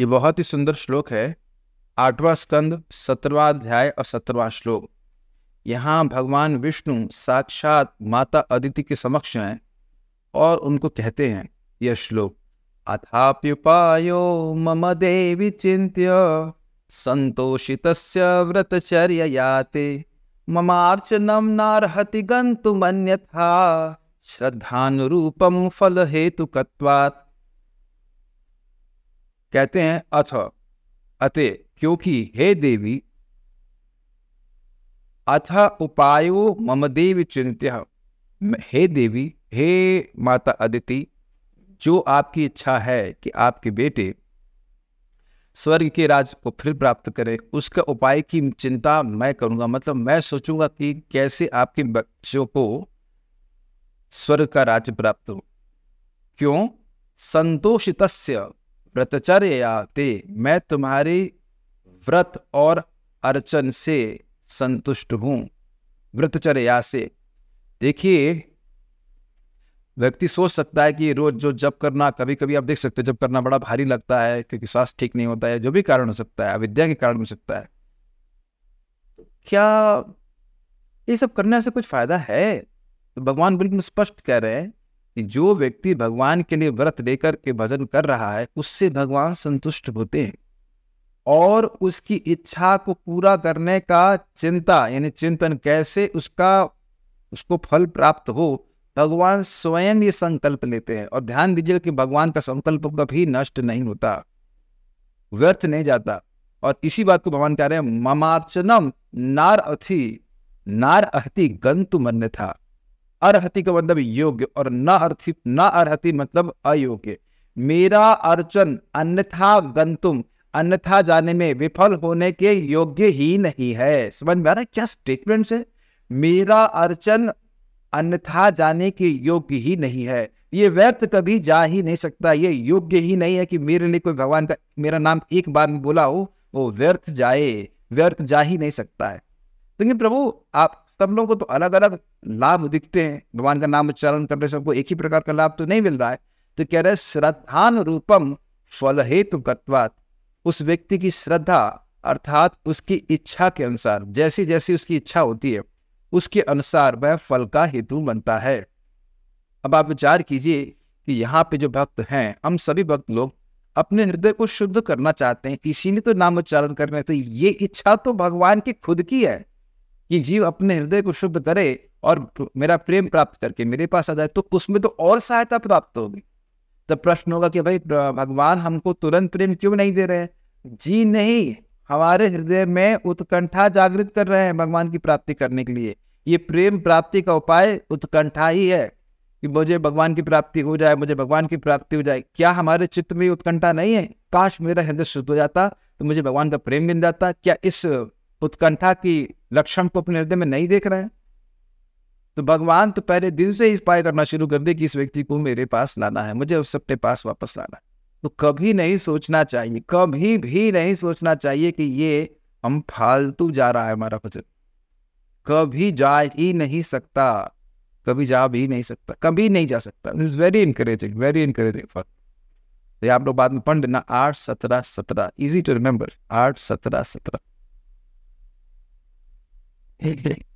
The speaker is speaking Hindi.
ये बहुत ही सुंदर श्लोक है आठवां स्कंद सत्रवा अध्याय और सत्रवा श्लोक यहाँ भगवान विष्णु साक्षात माता अदिति के समक्ष हैं और उनको कहते हैं यह श्लोक अथाप्युपायो मम देवी चिंत्य संतोषित व्रतचर्य याते ममार्चनम नारहति गंतुमन्यथा श्रद्धानुरूपम फल हेतु कत्वात् कहते हैं अथ अच्छा, अते क्योंकि हे देवी अथ उपायो मम देव चिंत्य हे देवी हे माता अदिति जो आपकी इच्छा है कि आपके बेटे स्वर्ग के राज को फिर प्राप्त करें उसका उपाय की चिंता मैं करूंगा मतलब मैं सोचूंगा कि कैसे आपके बच्चों को स्वर्ग का राज्य प्राप्त हो क्यों संतोषित व्रतचर्या ते मैं तुम्हारी व्रत और अर्चन से संतुष्ट हूं व्रतचर्या से देखिए व्यक्ति सोच सकता है कि रोज जो जप करना कभी कभी आप देख सकते हैं जब करना बड़ा भारी लगता है क्योंकि स्वास्थ्य ठीक नहीं होता है जो भी कारण हो सकता है अविद्या के कारण हो सकता है क्या ये सब करने से कुछ फायदा है तो भगवान बिल्कुल स्पष्ट कह रहे हैं कि जो व्यक्ति भगवान के लिए व्रत लेकर के भजन कर रहा है उससे भगवान संतुष्ट होते हैं और उसकी इच्छा को पूरा करने का चिंता यानी चिंतन कैसे उसका उसको फल प्राप्त हो भगवान स्वयं ये संकल्प लेते हैं और ध्यान दीजिए कि भगवान का संकल्प कभी नष्ट नहीं होता व्यर्थ नहीं जाता और इसी बात को भगवान कह रहे हैं ममार्चनम नार अथी नार अहति गंतु मन्य था अर्हति का मतलब योग्य और न अर्थित न अर्ति मतलब अयोग्य मेरा अर्चन अन्यथा गंतुम अन्यथा जाने में विफल होने के योग्य ही नहीं है समझ में आ रहा है क्या स्टेटमेंट है मेरा अर्चन अन्यथा जाने के योग्य ही नहीं है ये व्यर्थ कभी जा ही नहीं सकता ये योग्य ही नहीं है कि मेरे लिए कोई भगवान का मेरा नाम एक बार में बोला हो वो व्यर्थ जाए व्यर्थ जा ही नहीं सकता है तो प्रभु आप तब लोगों को तो अलग अलग लाभ दिखते हैं भगवान का नाम उच्चारण करने से सबको एक ही प्रकार का लाभ तो नहीं मिल रहा है तो कह रहे श्रद्धान रूपम फल हेतु गत्वात उस व्यक्ति की श्रद्धा अर्थात उसकी इच्छा के अनुसार जैसी जैसी उसकी इच्छा होती है उसके अनुसार वह फल का हेतु बनता है अब आप विचार कीजिए कि यहाँ पे जो भक्त हैं हम सभी भक्त लोग अपने हृदय को शुद्ध करना चाहते हैं इसीलिए तो नाम उच्चारण कर रहे हैं तो ये इच्छा तो भगवान की खुद की है कि जीव अपने हृदय को शुद्ध करे और मेरा प्रेम प्राप्त करके मेरे पास आ जाए तो उसमें तो और सहायता प्राप्त होगी तब तो प्रश्न होगा कि भाई भगवान हमको तुरंत प्रेम क्यों नहीं दे रहे हैं जी नहीं हमारे हृदय में उत्कंठा जागृत कर रहे हैं भगवान की प्राप्ति करने के लिए ये प्रेम प्राप्ति का उपाय उत्कंठा ही है कि मुझे भगवान की प्राप्ति हो जाए मुझे भगवान की प्राप्ति हो जाए क्या हमारे चित्त में उत्कंठा नहीं है काश मेरा हृदय शुद्ध हो जाता तो मुझे भगवान का प्रेम मिल जाता क्या इस उत्कंठा की लक्षण को अपने हृदय में नहीं देख रहे हैं तो भगवान तो पहले दिन से ही उपाय करना शुरू कर दे कि इस व्यक्ति को मेरे पास लाना है मुझे उस अपने पास वापस लाना तो कभी नहीं सोचना चाहिए कभी भी नहीं सोचना चाहिए कि ये हम फालतू जा रहा है हमारा भजन कभी जा ही नहीं सकता कभी जा भी नहीं सकता कभी नहीं जा सकता this is very encouraging very encouraging for तो आप लोग बाद में पढ़ देना आठ सत्रह सत्रह इजी टू रिमेम्बर आठ सत्रह सत्रह Hey, hey.